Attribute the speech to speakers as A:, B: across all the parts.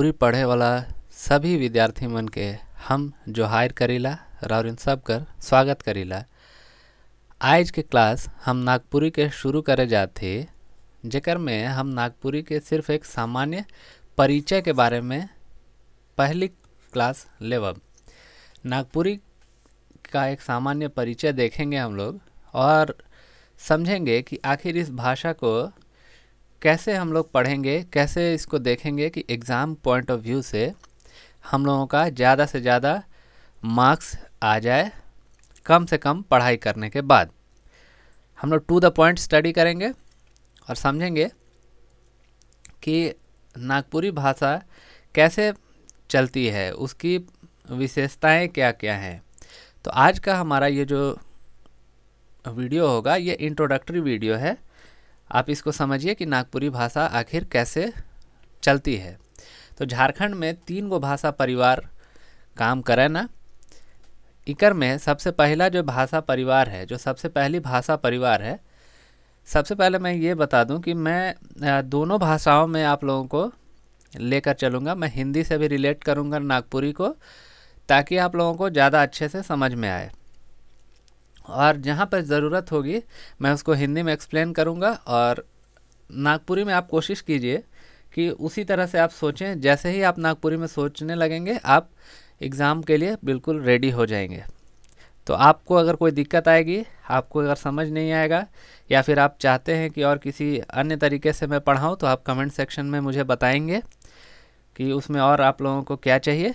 A: पूरी पढ़े वाला सभी विद्यार्थी मन के हम जो हायर करीला इन सब कर स्वागत करीला आज के क्लास हम नागपुरी के शुरू करे जाते जेकर में हम नागपुरी के सिर्फ एक सामान्य परिचय के बारे में पहली क्लास लेवब नागपुरी का एक सामान्य परिचय देखेंगे हम लोग और समझेंगे कि आखिर इस भाषा को कैसे हम लोग पढ़ेंगे कैसे इसको देखेंगे कि एग्ज़ाम पॉइंट ऑफ व्यू से हम लोगों का ज़्यादा से ज़्यादा मार्क्स आ जाए कम से कम पढ़ाई करने के बाद हम लोग टू द पॉइंट स्टडी करेंगे और समझेंगे कि नागपुरी भाषा कैसे चलती है उसकी विशेषताएं क्या क्या हैं तो आज का हमारा ये जो वीडियो होगा ये इंट्रोडक्टरी वीडियो है आप इसको समझिए कि नागपुरी भाषा आखिर कैसे चलती है तो झारखंड में तीन गो भाषा परिवार काम करे ना इकर में सबसे पहला जो भाषा परिवार है जो सबसे पहली भाषा परिवार है सबसे पहले मैं ये बता दूं कि मैं दोनों भाषाओं में आप लोगों को लेकर चलूँगा मैं हिंदी से भी रिलेट करूँगा नागपुरी को ताकि आप लोगों को ज़्यादा अच्छे से समझ में आए और जहाँ पर ज़रूरत होगी मैं उसको हिंदी में एक्सप्लेन करूँगा और नागपुरी में आप कोशिश कीजिए कि उसी तरह से आप सोचें जैसे ही आप नागपुरी में सोचने लगेंगे आप एग्ज़ाम के लिए बिल्कुल रेडी हो जाएंगे तो आपको अगर कोई दिक्कत आएगी आपको अगर समझ नहीं आएगा या फिर आप चाहते हैं कि और किसी अन्य तरीके से मैं पढ़ाऊँ तो आप कमेंट सेक्शन में मुझे बताएंगे कि उसमें और आप लोगों को क्या चाहिए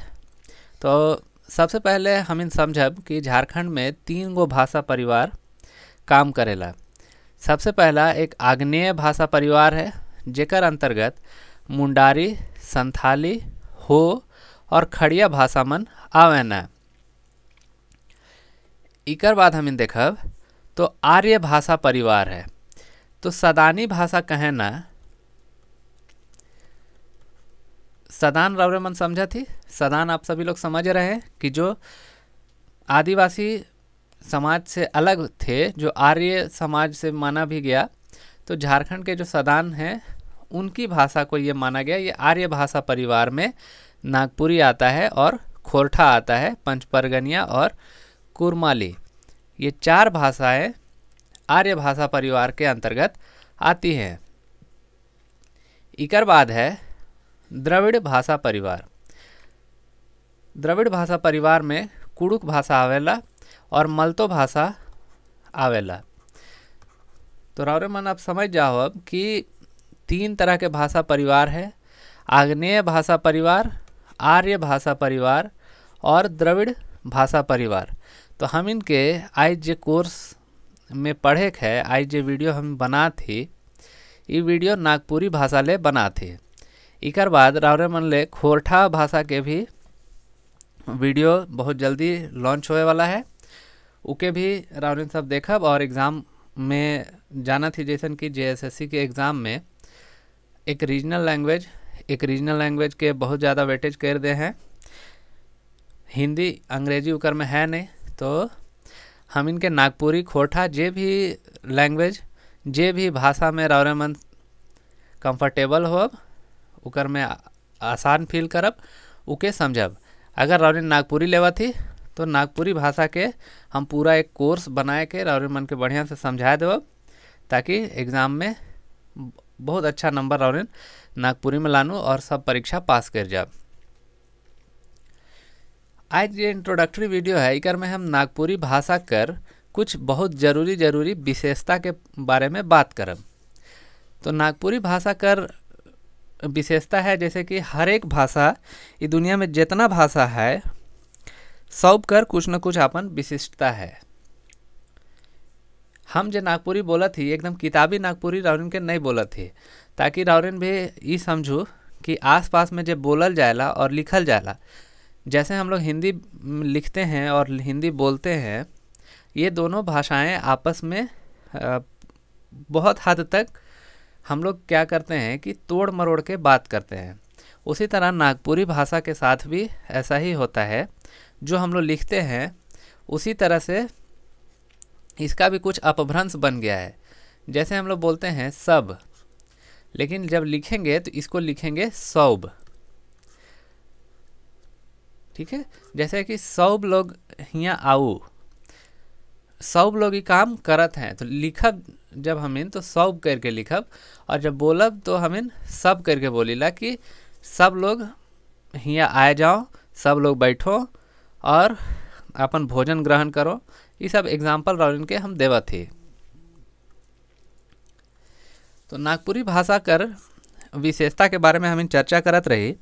A: तो सबसे पहले हम इन समझब कि झारखंड में तीन गो भाषा परिवार काम करेला सबसे पहला एक आग्नेय भाषा परिवार है जेकर अंतर्गत मुंडारी संथाली हो और खड़िया भाषा मन आवेन इकर बाद हम इन देखब तो आर्य भाषा परिवार है तो सदानी भाषा कहना सदान रवरमन समझा थी सदान आप सभी लोग समझ रहे हैं कि जो आदिवासी समाज से अलग थे जो आर्य समाज से माना भी गया तो झारखंड के जो सदान हैं उनकी भाषा को ये माना गया ये आर्य भाषा परिवार में नागपुरी आता है और खोरठा आता है पंचपरगनिया और कुरमाली ये चार भाषाएं आर्य भाषा परिवार के अंतर्गत आती हैं इकर बाद है द्रविड़ भाषा परिवार द्रविड़ भाषा परिवार में कुड़ुक भाषा आवेला और मलतो भाषा आवेला तो मन आप समझ जाओ अब कि तीन तरह के भाषा परिवार है आग्नेय भाषा परिवार आर्य भाषा परिवार और द्रविड़ भाषा परिवार तो हम इनके आज जे कोर्स में पढ़े है आज जे वीडियो हम बना थी ये वीडियो नागपुरी भाषा ले बना थी इकर बाद रावरे मन ले खोरठा भाषा के भी वीडियो बहुत जल्दी लॉन्च होए वाला है उके भी रावरन सब देखब और एग्ज़ाम में जाना थी जैसे कि जेएसएससी के एग्ज़ाम में एक रीजनल लैंग्वेज एक रीजनल लैंग्वेज के बहुत ज़्यादा वेटेज कर दे हैं हिंदी अंग्रेजी उकर में है नहीं तो हम इनके नागपुरी खोरठा जे भी लैंग्वेज जे भी भाषा में रावरे मन हो होब ओकर में आसान फील करब उके समझब अगर रौरीन नागपुरी लेवा थी तो नागपुरी भाषा के हम पूरा एक कोर्स बनाए के रौरीन मन के बढ़िया से समझा देव ताकि एग्ज़ाम में बहुत अच्छा नंबर रौरीन नागपुरी में लानू और सब परीक्षा पास कर जाब आज ये इंट्रोडक्टरी वीडियो है इकर में हम नागपुरी भाषा कर कुछ बहुत ज़रूरी ज़रूरी विशेषता के बारे में बात करब तो नागपुरी भाषा कर विशेषता है जैसे कि हर एक भाषा ये दुनिया में जितना भाषा है सब कर कुछ न कुछ अपन विशिष्टता है हम जो नागपुरी बोला थी एकदम किताबी नागपुरी राउरिन के नहीं बोला थी ताकि राउरिन भी ये समझू कि आसपास में जब बोलल जाएला और लिखल जाएला जैसे हम लोग हिंदी लिखते हैं और हिंदी बोलते हैं ये दोनों भाषाएं आपस में बहुत हद तक हम लोग क्या करते हैं कि तोड़ मरोड़ के बात करते हैं उसी तरह नागपुरी भाषा के साथ भी ऐसा ही होता है जो हम लोग लिखते हैं उसी तरह से इसका भी कुछ अपभ्रंश बन गया है जैसे हम लोग बोलते हैं सब लेकिन जब लिखेंगे तो इसको लिखेंगे सौब ठीक है जैसे कि सौब लोग यहाँ आऊ सौब लोग ही काम करत हैं तो लिखक जब इन तो सब करके लिखब और जब बोलब तो इन सब करके बोली ला कि सब लोग हिया आ जाओ सब लोग बैठो और अपन भोजन ग्रहण करो ये सब एग्जाम्पल रौन के हम देवा थे तो नागपुरी भाषा कर विशेषता के बारे में हम चर्चा करत रही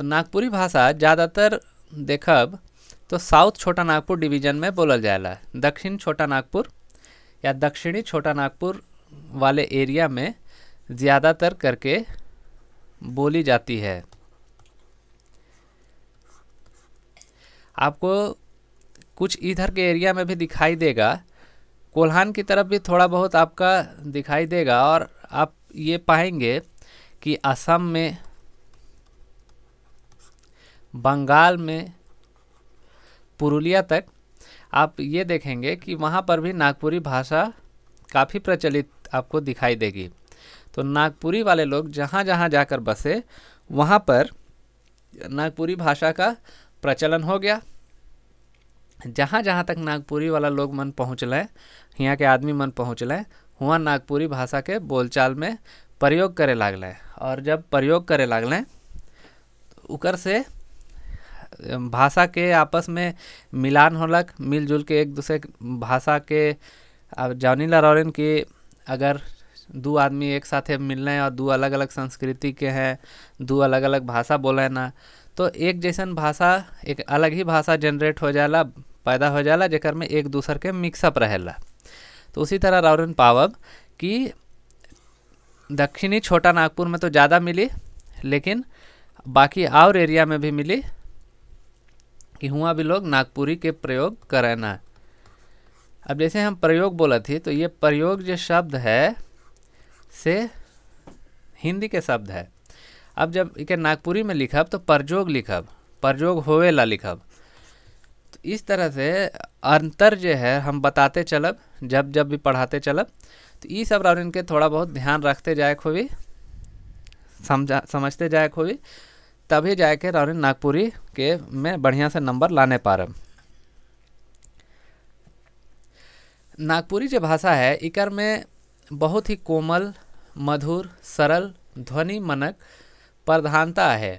A: तो नागपुरी भाषा ज़्यादातर देखब तो साउथ छोटा नागपुर डिवीजन में बोलल जाला दक्षिण छोटा नागपुर या दक्षिणी छोटा नागपुर वाले एरिया में ज़्यादातर करके बोली जाती है आपको कुछ इधर के एरिया में भी दिखाई देगा कोल्हान की तरफ भी थोड़ा बहुत आपका दिखाई देगा और आप ये पाएंगे कि असम में बंगाल में पुरुलिया तक आप ये देखेंगे कि वहाँ पर भी नागपुरी भाषा काफ़ी प्रचलित आपको दिखाई देगी तो नागपुरी वाले लोग जहाँ जहाँ जाकर बसे वहाँ पर नागपुरी भाषा का प्रचलन हो गया जहाँ जहाँ तक नागपुरी वाला लोग मन पहुँच लें यहाँ के आदमी मन पहुँच लें वहाँ नागपुरी भाषा के बोलचाल में प्रयोग करे लागलें और जब प्रयोग करे लागलें तो उकर से भाषा के आपस में मिलान होलक मिलजुल के एक दूसरे भाषा के अब जॉनी लॉरेन की अगर दो आदमी एक साथ मिलने और दो अलग अलग संस्कृति के हैं दो अलग अलग भाषा बोले ना तो एक जैसन भाषा एक अलग ही भाषा जनरेट हो जाला पैदा हो जाला जेकर में एक दूसर के मिक्सअप रहेला तो उसी तरह रावरन पावब कि दक्षिणी छोटा नागपुर में तो ज़्यादा मिली लेकिन बाकी और एरिया में भी मिली कि हुआ भी लोग नागपुरी के प्रयोग करें ना अब जैसे हम प्रयोग बोला थी तो ये प्रयोग जो शब्द है से हिंदी के शब्द है अब जब इके नागपुरी में लिखब तो प्रयोग लिखब प्रयोग होवेला लिखब तो इस तरह से अंतर जो है हम बताते चलब जब जब भी पढ़ाते चलब तो ये सब रावण इनके थोड़ा बहुत ध्यान रखते जाए खोवी समझा समझते जाए खोवी तभी जाके रौनी नागपुरी के में बढ़िया से नंबर लाने पारब नागपुरी जो भाषा है इकर में बहुत ही कोमल मधुर सरल ध्वनि मनक प्रधानता है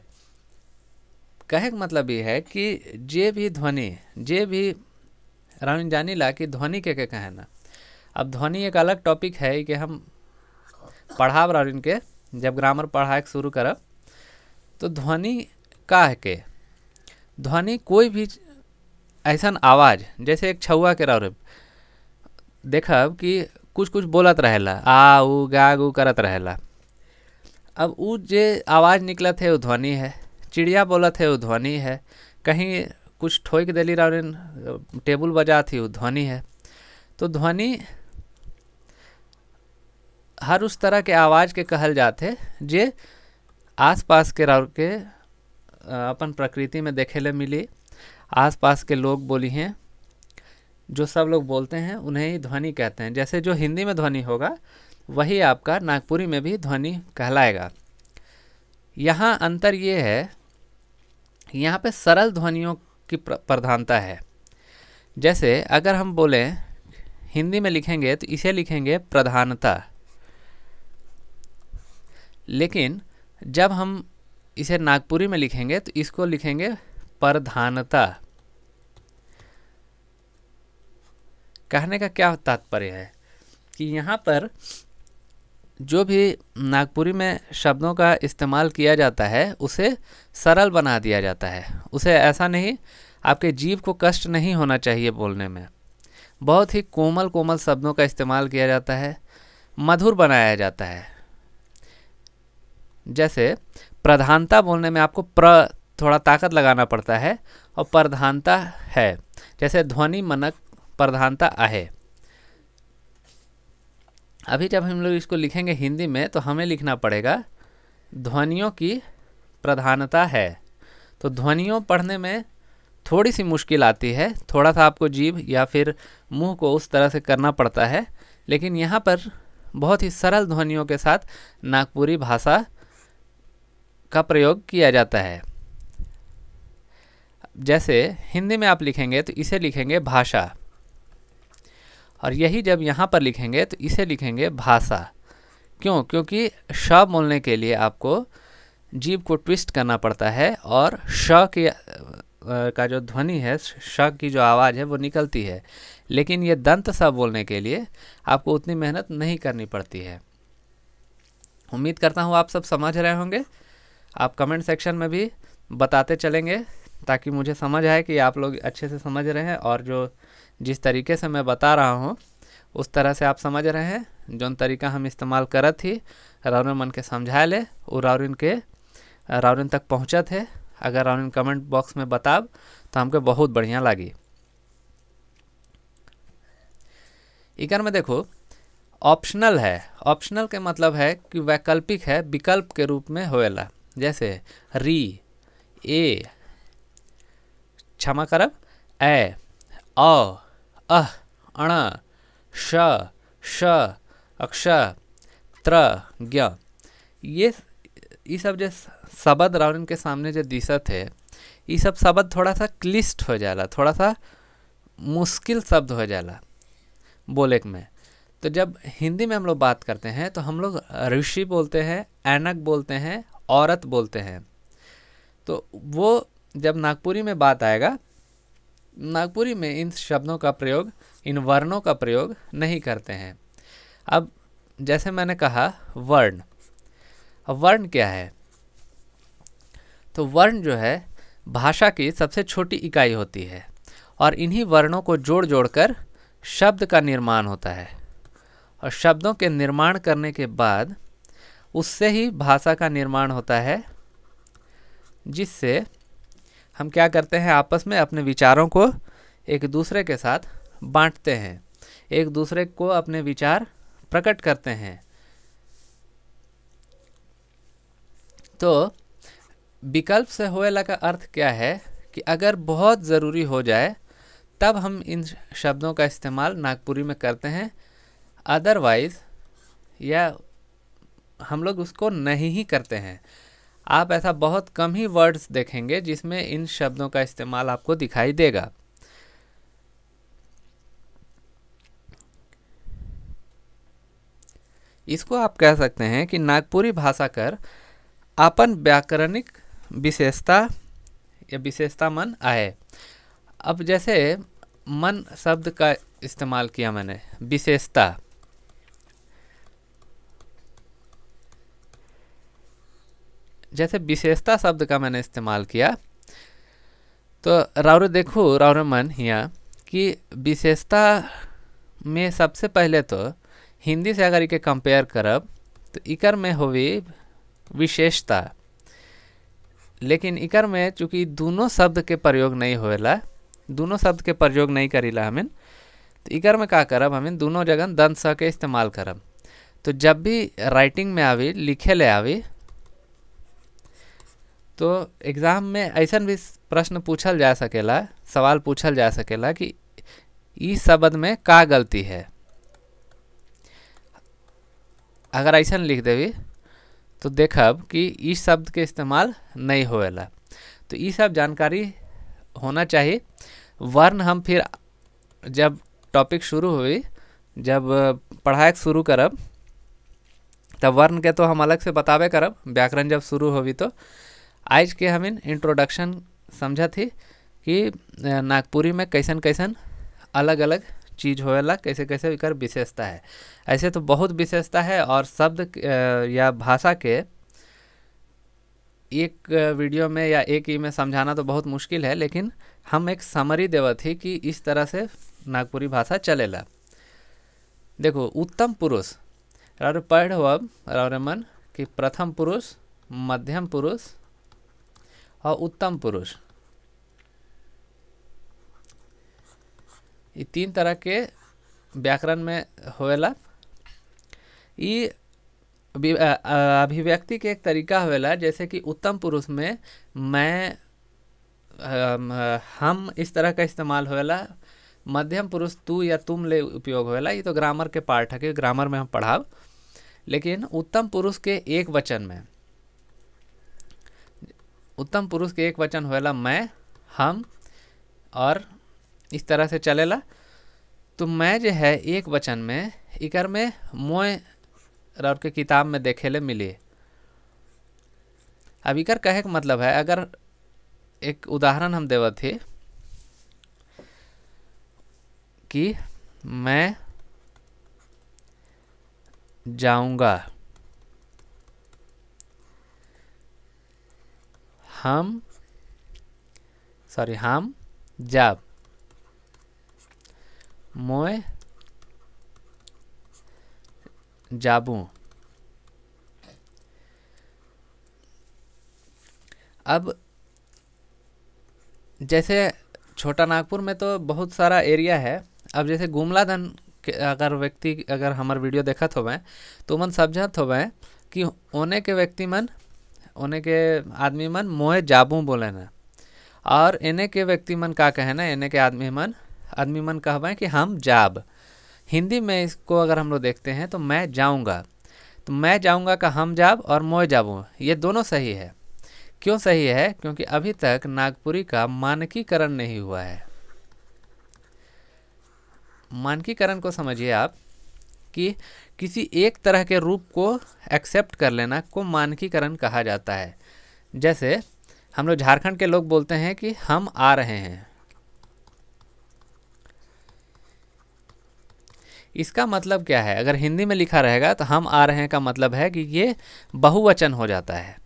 A: कहे का मतलब ये है कि जे भी ध्वनि जे भी रानी जानी ला कि ध्वनि के के कहना अब ध्वनि एक अलग टॉपिक है कि हम पढ़ाब रानी के जब ग्रामर पढ़ाए शुरू करब तो ध्वनि का है के ध्वनि कोई भी ऐसा आवाज़ जैसे एक छुआ के रौर देखब कि कुछ कुछ बोलत रहेला आ उ गा उ करत रहेला अब उ जे आवाज़ निकलत है वो ध्वनि है चिड़िया बोलत है वो ध्वनि है कहीं कुछ ठोक दिली रौन टेबल बजा थी वो ध्वनि है तो ध्वनि हर उस तरह के आवाज़ के कहल जाते जे आसपास के राउ के अपन प्रकृति में देखे ले मिली आसपास के लोग बोली हैं जो सब लोग बोलते हैं उन्हें ही ध्वनि कहते हैं जैसे जो हिंदी में ध्वनि होगा वही आपका नागपुरी में भी ध्वनि कहलाएगा यहाँ अंतर ये है यहाँ पे सरल ध्वनियों की प्रधानता है जैसे अगर हम बोलें हिंदी में लिखेंगे तो इसे लिखेंगे प्रधानता लेकिन जब हम इसे नागपुरी में लिखेंगे तो इसको लिखेंगे प्रधानता कहने का क्या तात्पर्य है कि यहाँ पर जो भी नागपुरी में शब्दों का इस्तेमाल किया जाता है उसे सरल बना दिया जाता है उसे ऐसा नहीं आपके जीव को कष्ट नहीं होना चाहिए बोलने में बहुत ही कोमल कोमल शब्दों का इस्तेमाल किया जाता है मधुर बनाया जाता है जैसे प्रधानता बोलने में आपको प्र थोड़ा ताकत लगाना पड़ता है और प्रधानता है जैसे ध्वनि मनक प्रधानता आहे अभी जब हम लोग इसको लिखेंगे हिंदी में तो हमें लिखना पड़ेगा ध्वनियों की प्रधानता है तो ध्वनियों पढ़ने में थोड़ी सी मुश्किल आती है थोड़ा सा आपको जीभ या फिर मुंह को उस तरह से करना पड़ता है लेकिन यहाँ पर बहुत ही सरल ध्वनियों के साथ नागपुरी भाषा का प्रयोग किया जाता है जैसे हिंदी में आप लिखेंगे तो इसे लिखेंगे भाषा और यही जब यहाँ पर लिखेंगे तो इसे लिखेंगे भाषा क्यों क्योंकि श बोलने के लिए आपको जीभ को ट्विस्ट करना पड़ता है और श के का जो ध्वनि है श की जो आवाज़ है वो निकलती है लेकिन ये दंत सा बोलने के लिए आपको उतनी मेहनत नहीं करनी पड़ती है उम्मीद करता हूँ आप सब समझ रहे होंगे आप कमेंट सेक्शन में भी बताते चलेंगे ताकि मुझे समझ आए कि आप लोग अच्छे से समझ रहे हैं और जो जिस तरीके से मैं बता रहा हूँ उस तरह से आप समझ रहे हैं जो तरीका हम इस्तेमाल करत थी राउरन मन के समझा ले वो राउरन के राउरन तक पहुँचत है अगर राउरन कमेंट बॉक्स में बताब तो हमको बहुत बढ़िया लगी इकर में देखो ऑप्शनल है ऑप्शनल के मतलब है कि वैकल्पिक है विकल्प के रूप में होएला जैसे री ए क्षमा करब ए अ अह अण श श अक्ष त्र ज्ञ ये ये सब जो शब्द रावण के सामने जो दिशत है ये सब शब्द थोड़ा सा क्लिष्ट हो जाला थोड़ा सा मुश्किल शब्द हो जाला बोले में तो जब हिंदी में हम लोग बात करते हैं तो हम लोग ऋषि बोलते हैं ऐनक बोलते हैं औरत बोलते हैं तो वो जब नागपुरी में बात आएगा नागपुरी में इन शब्दों का प्रयोग इन वर्णों का प्रयोग नहीं करते हैं अब जैसे मैंने कहा वर्ण अब वर्ण क्या है तो वर्ण जो है भाषा की सबसे छोटी इकाई होती है और इन्हीं वर्णों को जोड़ जोड़ कर शब्द का निर्माण होता है और शब्दों के निर्माण करने के बाद उससे ही भाषा का निर्माण होता है जिससे हम क्या करते हैं आपस में अपने विचारों को एक दूसरे के साथ बांटते हैं एक दूसरे को अपने विचार प्रकट करते हैं तो विकल्प से होएला का अर्थ क्या है कि अगर बहुत ज़रूरी हो जाए तब हम इन शब्दों का इस्तेमाल नागपुरी में करते हैं अदरवाइज या हम लोग उसको नहीं ही करते हैं आप ऐसा बहुत कम ही वर्ड्स देखेंगे जिसमें इन शब्दों का इस्तेमाल आपको दिखाई देगा इसको आप कह सकते हैं कि नागपुरी भाषा कर अपन व्याकरणिक विशेषता या विशेषता मन आए अब जैसे मन शब्द का इस्तेमाल किया मैंने विशेषता जैसे विशेषता शब्द का मैंने इस्तेमाल किया तो रावर देखो रावर मन यहाँ कि विशेषता में सबसे पहले तो हिंदी से अगर इके कंपेयर करब तो इकर में होवी विशेषता लेकिन इकर में चूँकि दोनों शब्द के प्रयोग नहीं होएला दोनों शब्द के प्रयोग नहीं करीला हमें तो इकर में का करब हमें दोनों जगह दंत स के इस्तेमाल करब तो जब भी राइटिंग में आवी लिखे ले आवी तो एग्ज़ाम में ऐसा भी प्रश्न पूछल जा सकेला सवाल पूछल जा सकेला कि इस शब्द में का गलती है अगर ऐसा लिख देवी तो देख कि इस शब्द के इस्तेमाल नहीं हो तो ये सब जानकारी होना चाहिए वर्ण हम फिर जब टॉपिक शुरू हुई जब पढ़ाई शुरू करब तब वर्ण के तो हम अलग से बतावे करब व्याकरण जब शुरू होगी तो आज के इन इंट्रोडक्शन समझा थी कि नागपुरी में कैसन कैसन अलग अलग चीज़ हो कैसे कैसे एकर विशेषता है ऐसे तो बहुत विशेषता है और शब्द या भाषा के एक वीडियो में या एक ही में समझाना तो बहुत मुश्किल है लेकिन हम एक समरी देवा थी कि इस तरह से नागपुरी भाषा चलेला देखो उत्तम पुरुष और पढ़ हो अब रमन कि प्रथम पुरुष मध्यम पुरुष और उत्तम पुरुष ये तीन तरह के व्याकरण में होवेला ये अभिव्यक्ति के एक तरीका होवेला जैसे कि उत्तम पुरुष में मैं हम इस तरह का इस्तेमाल होवेला मध्यम पुरुष तू या तुम ले उपयोग होवेला ये तो ग्रामर के पार्ट है कि ग्रामर में हम पढ़ाव लेकिन उत्तम पुरुष के एक वचन में उत्तम पुरुष के एक वचन होएला मैं हम और इस तरह से चलेला तो मैं जो है एक वचन में इकर में मोय और के किताब में देखे ले मिली अब इकर कहे का मतलब है अगर एक उदाहरण हम देव थे कि मैं जाऊंगा हम सॉरी हम जब मैं जाबू अब जैसे छोटा नागपुर में तो बहुत सारा एरिया है अब जैसे गुमलाधन के अगर व्यक्ति अगर हमारे वीडियो देखत होवें तो मन समझत होवें कि होने के व्यक्ति मन उन्हें के आदमी मन मोए जाबू बोले ना और इन्हें के व्यक्ति मन का कहे ना इन्हें के आदमी मन आदमी मन कहवा कि हम जाब हिंदी में इसको अगर हम लोग देखते हैं तो मैं जाऊँगा तो मैं जाऊंगा का हम जाब और मोए जाबू ये दोनों सही है क्यों सही है क्योंकि अभी तक नागपुरी का मानकीकरण नहीं हुआ है मानकीकरण को समझिए आप कि किसी एक तरह के रूप को एक्सेप्ट कर लेना को मानकीकरण कहा जाता है जैसे हम लोग झारखंड के लोग बोलते हैं कि हम आ रहे हैं इसका मतलब क्या है अगर हिंदी में लिखा रहेगा तो हम आ रहे हैं का मतलब है कि ये बहुवचन हो जाता है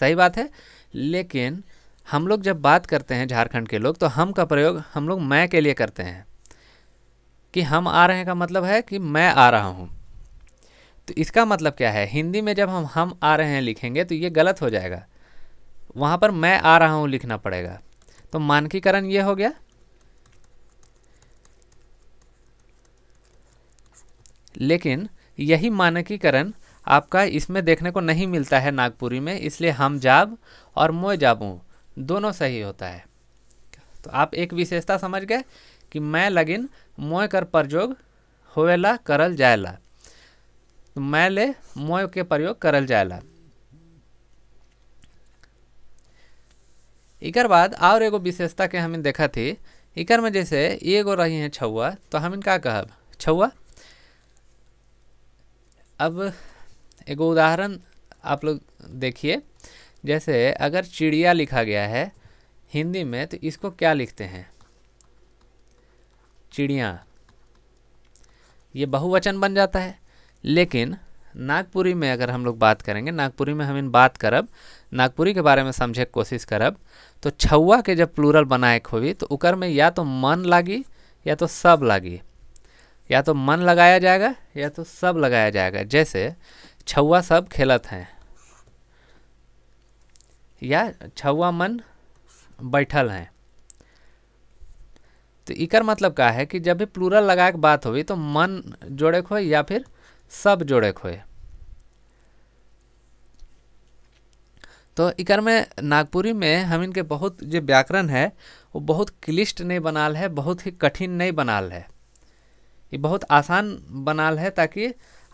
A: सही बात है लेकिन हम लोग जब बात करते हैं झारखंड के लोग तो हम का प्रयोग हम लोग मैं के लिए करते हैं कि हम आ रहे हैं का मतलब है कि मैं आ रहा हूँ तो इसका मतलब क्या है हिंदी में जब हम हम आ रहे हैं लिखेंगे तो ये गलत हो जाएगा वहाँ पर मैं आ रहा हूँ लिखना पड़ेगा तो मानकीकरण ये हो गया लेकिन यही मानकीकरण आपका इसमें देखने को नहीं मिलता है नागपुरी में इसलिए हम जाब और मोए जाबू दोनों सही होता है तो आप एक विशेषता समझ गए कि मैं लगिन मोय कर प्रयोग होवेला करल जायला तो मैं ले मोय के प्रयोग करल ला इकर बाद और एगो विशेषता के हम देखा थी इकर में जैसे एगो रही है छुआ तो हम का कहब छुआ अब एगो उदाहरण आप लोग देखिए जैसे अगर चिड़िया लिखा गया है हिंदी में तो इसको क्या लिखते हैं चिड़िया ये बहुवचन बन जाता है लेकिन नागपुरी में अगर हम लोग बात करेंगे नागपुरी में हम इन बात करब नागपुरी के बारे में समझे कोशिश करब तो छौआ के जब प्लूरल बनाए के होगी तो उकर में या तो मन लागी या तो सब लागी या तो मन लगाया जाएगा या तो सब लगाया जाएगा जैसे छुआ सब खेलत हैं या छुआ मन बैठल हैं तो इकर मतलब का है कि जब भी प्लूरल लगा के बात होगी तो मन जोड़े हो या फिर सब जोड़े हो तो इकर में नागपुरी में हम इनके बहुत जो व्याकरण है वो बहुत क्लिष्ट नहीं बनाल है बहुत ही कठिन नहीं बनाल है ये बहुत आसान बनाल है ताकि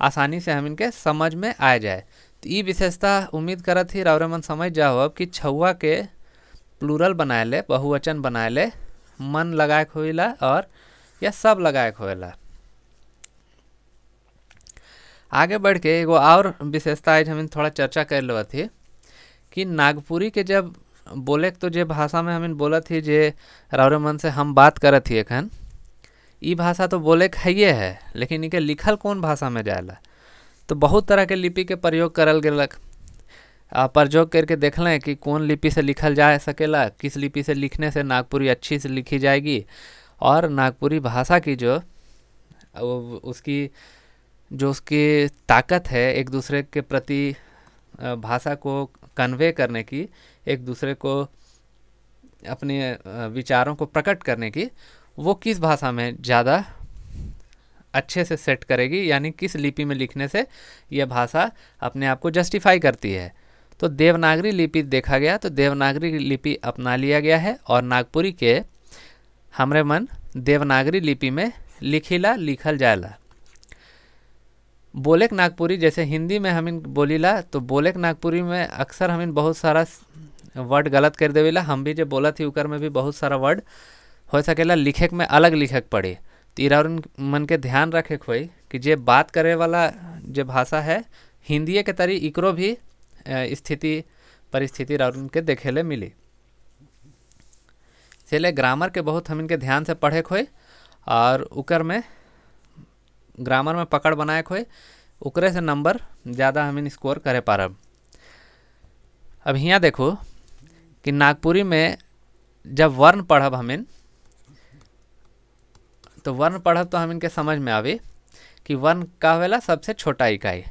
A: आसानी से हम इनके समझ में आ जाए तो ये विशेषता उम्मीद करत ही रावरे मन समझ जाओ अब कि छुआ के प्लूरल बनाए ले बहुवचन बनाए ले मन लगाए खोला और या सब लगाए खोला आगे बढ़ के एगो और विशेषता आज हमें थोड़ा चर्चा कर लो थी कि नागपुरी के जब बोले तो जे भाषा में हमें बोला थी जे रावरे मन से हम बात कर थी एखन ई भाषा तो बोले है है लेकिन इनके लिखल कौन भाषा में जाए तो बहुत तरह के लिपि के प्रयोग करल गलक प्रयोग करके देख लें कि कौन लिपि से लिखल जा सकेला किस लिपि से लिखने से नागपुरी अच्छी से लिखी जाएगी और नागपुरी भाषा की जो उसकी जो उसकी ताकत है एक दूसरे के प्रति भाषा को कन्वे करने की एक दूसरे को अपने विचारों को प्रकट करने की वो किस भाषा में ज़्यादा अच्छे से सेट करेगी यानी किस लिपि में लिखने से यह भाषा अपने आप को जस्टिफाई करती है तो देवनागरी लिपि देखा गया तो देवनागरी लिपि अपना लिया गया है और नागपुरी के हमरे मन देवनागरी लिपि में लिखिला लिखल जाला बोलेक नागपुरी जैसे हिंदी में हम बोलीला तो बोलेक नागपुरी में अक्सर हम बहुत सारा वर्ड गलत कर देवेला हम भी जो बोला थी उकर में भी बहुत सारा वर्ड हो सकेला लिखक में अलग लिखक पड़े तो इरा मन के ध्यान रखे हुई कि जे बात करे वाला जो भाषा है हिंदी के तरी इकरो भी स्थिति परिस्थिति और उनके देखे ले मिली इसलिए ग्रामर के बहुत हम इनके ध्यान से पढ़े खोए और उकर में ग्रामर में पकड़ बनाए खोए उकरे से नंबर ज़्यादा हम इन स्कोर करे पारब अब यहाँ देखो कि नागपुरी में जब वर्ण पढ़ब हम इन तो वर्ण पढ़ब तो हम इनके समझ में आवे कि वर्ण का वेला सबसे छोटा इकाई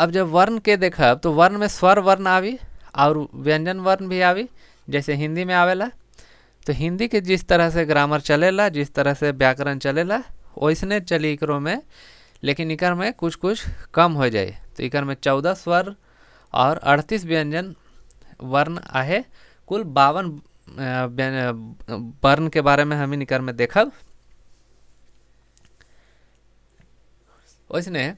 A: अब जब वर्ण के देखब तो वर्ण में स्वर वर्ण आवी और व्यंजन वर्ण भी आवी जैसे हिंदी में आवेला तो हिंदी के जिस तरह से ग्रामर चलेला जिस तरह से व्याकरण चलेला वैसने चली इकरों में लेकिन इकर में कुछ कुछ कम हो जाए तो इकर में चौदह स्वर और अड़तीस व्यंजन वर्ण आहे कुल बावन वर्ण के बारे में हम इकर में देखब वैसने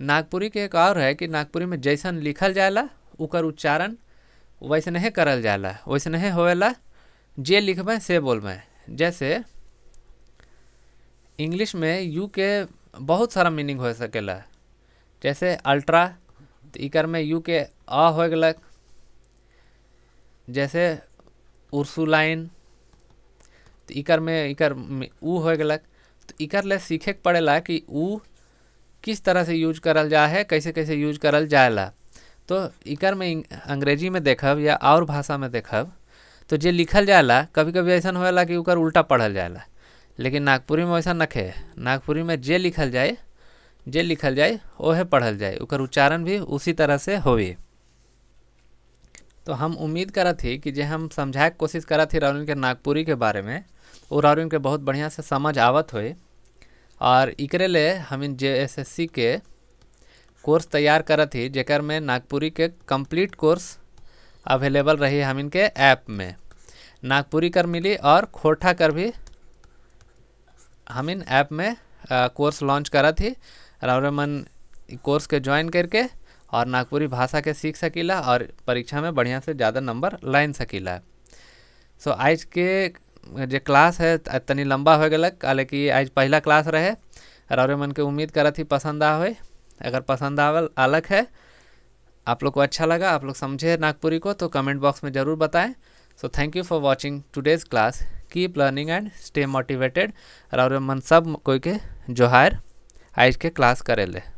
A: नागपुरी के एक और है कि नागपुरी में जैसन लिखल जाला उकर उच्चारण वैसने ही करल जाला वैसे ही होवेला जे लिखबे से बोलबे जैसे इंग्लिश में यू के बहुत सारा मीनिंग हो सकेला जैसे अल्ट्रा तो इकर में यू के अ हो गल जैसे उर्सुलाइन तो इकर में इकर में ऊ हो गलक तो इकर ले सीखे पड़ेला कि ऊ किस तरह से यूज करल जा है कैसे कैसे यूज करल ला तो इकर में अंग्रेजी में देखब या और भाषा में देखब तो जो लिखल जाला कभी कभी ऐसा ला कि उकर उल्टा पढ़ल जाला लेकिन नागपुरी में वैसा नखे नागपुरी में जे लिखल जाए जे लिखल जाए वह पढ़ल जाए उकर उच्चारण भी उसी तरह से होवे तो हम उम्मीद करत थी कि जे हम समझाए कोशिश करा थी राउरन के नागपुरी के बारे में वो राउरन के बहुत बढ़िया से समझ आवत हुए और इकरे ले हम जे एस एस सी के कोर्स तैयार करत ही जेकर में नागपुरी के कंप्लीट कोर्स अवेलेबल रही हम के ऐप में नागपुरी कर मिली और खोरठा कर भी हम इन ऐप में आ, कोर्स लॉन्च करा थी और मन कोर्स के ज्वाइन करके और नागपुरी भाषा के सीख सकीला और परीक्षा में बढ़िया से ज़्यादा नंबर लाइन सकीला सो आज के जो क्लास है तनी लंबा हो गल हालांकि आज पहला क्लास रहे और मन के उम्मीद करा थी पसंद आवे अगर पसंद आवल अलग है आप लोग को अच्छा लगा आप लोग समझे नागपुरी को तो कमेंट बॉक्स में ज़रूर बताएं so thank you for watching today's class keep learning and stay motivated और मन सब कोई के जोहार आज के क्लास करे ले